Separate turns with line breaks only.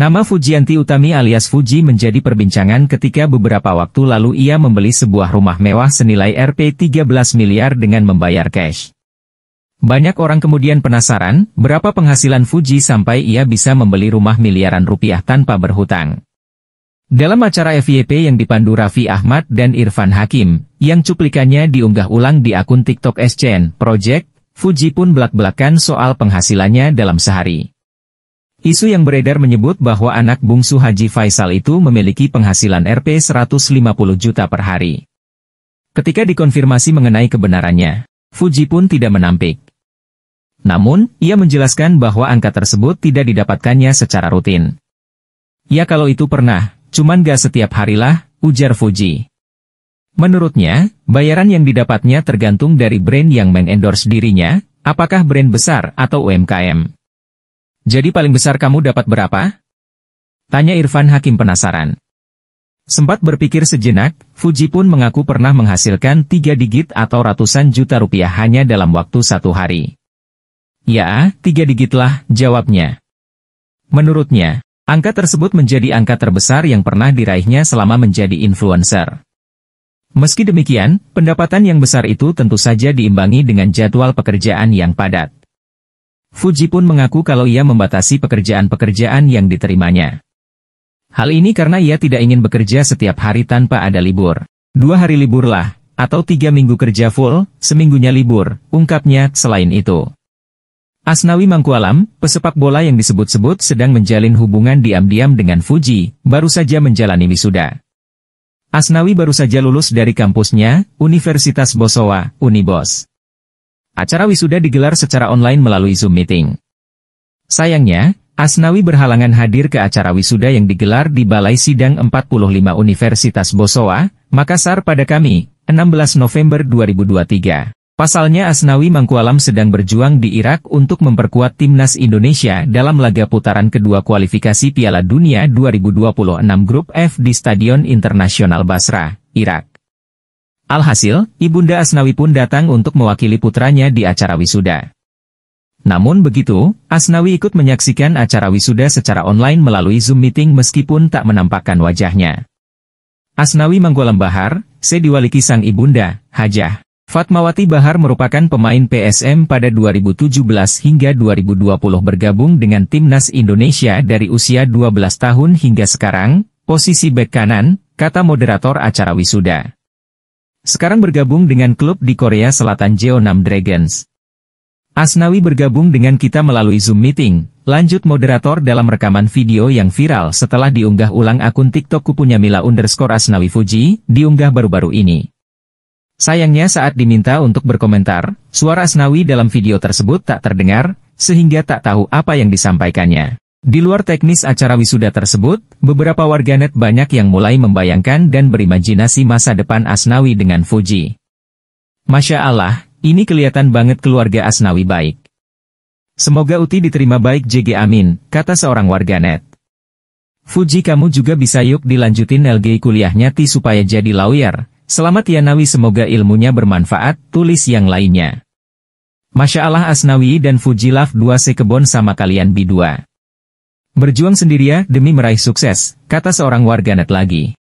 Nama Fujianti Utami alias Fuji menjadi perbincangan ketika beberapa waktu lalu ia membeli sebuah rumah mewah senilai Rp 13 miliar dengan membayar cash. Banyak orang kemudian penasaran, berapa penghasilan Fuji sampai ia bisa membeli rumah miliaran rupiah tanpa berhutang. Dalam acara FYP yang dipandu Raffi Ahmad dan Irfan Hakim, yang cuplikannya diunggah ulang di akun TikTok SCN Project, Fuji pun belak-belakan soal penghasilannya dalam sehari. Isu yang beredar menyebut bahwa anak bungsu Haji Faisal itu memiliki penghasilan Rp 150 juta per hari. Ketika dikonfirmasi mengenai kebenarannya, Fuji pun tidak menampik. Namun, ia menjelaskan bahwa angka tersebut tidak didapatkannya secara rutin. Ya kalau itu pernah, cuman gak setiap harilah, ujar Fuji. Menurutnya, bayaran yang didapatnya tergantung dari brand yang mengendorse dirinya, apakah brand besar atau UMKM. Jadi paling besar kamu dapat berapa? Tanya Irfan Hakim penasaran. Sempat berpikir sejenak, Fuji pun mengaku pernah menghasilkan tiga digit atau ratusan juta rupiah hanya dalam waktu satu hari. Ya, tiga digitlah, jawabnya. Menurutnya, angka tersebut menjadi angka terbesar yang pernah diraihnya selama menjadi influencer. Meski demikian, pendapatan yang besar itu tentu saja diimbangi dengan jadwal pekerjaan yang padat. Fuji pun mengaku kalau ia membatasi pekerjaan-pekerjaan yang diterimanya. Hal ini karena ia tidak ingin bekerja setiap hari tanpa ada libur. Dua hari liburlah, atau tiga minggu kerja full, seminggunya libur, ungkapnya, selain itu. Asnawi Mangkualam, pesepak bola yang disebut-sebut sedang menjalin hubungan diam-diam dengan Fuji, baru saja menjalani wisuda. Asnawi baru saja lulus dari kampusnya, Universitas Bosowa, Unibos. Acara wisuda digelar secara online melalui Zoom meeting. Sayangnya, Asnawi berhalangan hadir ke acara wisuda yang digelar di Balai Sidang 45 Universitas Bosowa, Makassar pada kami, 16 November 2023. Pasalnya Asnawi Mangkualam sedang berjuang di Irak untuk memperkuat timnas Indonesia dalam laga putaran kedua kualifikasi Piala Dunia 2026 Grup F di Stadion Internasional Basra, Irak. Alhasil, Ibunda Asnawi pun datang untuk mewakili putranya di acara wisuda. Namun begitu, Asnawi ikut menyaksikan acara wisuda secara online melalui Zoom meeting meskipun tak menampakkan wajahnya. Asnawi Manggolam Bahar, Sediwaliki Sang Ibunda, Hajah. Fatmawati Bahar merupakan pemain PSM pada 2017 hingga 2020 bergabung dengan Timnas Indonesia dari usia 12 tahun hingga sekarang, posisi bek kanan, kata moderator acara wisuda. Sekarang bergabung dengan klub di Korea Selatan Jeonnam Dragons. Asnawi bergabung dengan kita melalui Zoom meeting, lanjut moderator dalam rekaman video yang viral setelah diunggah ulang akun TikTok kupunya Mila underscore Asnawi Fuji, diunggah baru-baru ini. Sayangnya saat diminta untuk berkomentar, suara Asnawi dalam video tersebut tak terdengar, sehingga tak tahu apa yang disampaikannya. Di luar teknis acara wisuda tersebut, beberapa warganet banyak yang mulai membayangkan dan berimajinasi masa depan Asnawi dengan Fuji. Masya Allah, ini kelihatan banget keluarga Asnawi baik. Semoga Uti diterima baik JG Amin, kata seorang warganet. Fuji kamu juga bisa yuk dilanjutin LG kuliahnya Ti supaya jadi lawyer. Selamat ya Nawi semoga ilmunya bermanfaat, tulis yang lainnya. Masya Allah Asnawi dan Fuji Love 2 sekebon sama kalian bidua. Berjuang sendirian demi meraih sukses, kata seorang warganet lagi.